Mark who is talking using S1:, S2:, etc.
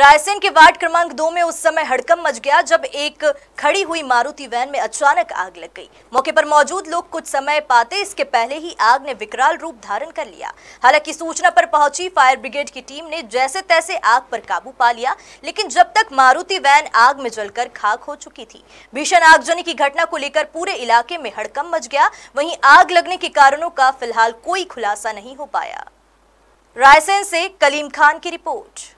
S1: रायसेन के वार्ड क्रमांक दो में उस समय हड़कम मच गया जब एक खड़ी हुई मारुति वैन में अचानक आग लग गई मौके पर मौजूद लोग कुछ समय पाते इसके पहले ही आग ने विकराल रूप धारण कर लिया हालांकि सूचना पर पहुंची फायर ब्रिगेड की टीम ने जैसे तैसे आग पर काबू पा लिया लेकिन जब तक मारुति वैन आग में जलकर खाक हो चुकी थी भीषण आगजनी की घटना को लेकर पूरे इलाके में हड़कम मच गया वही आग लगने के कारणों का फिलहाल कोई खुलासा नहीं हो पाया रायसेन से कलीम खान की रिपोर्ट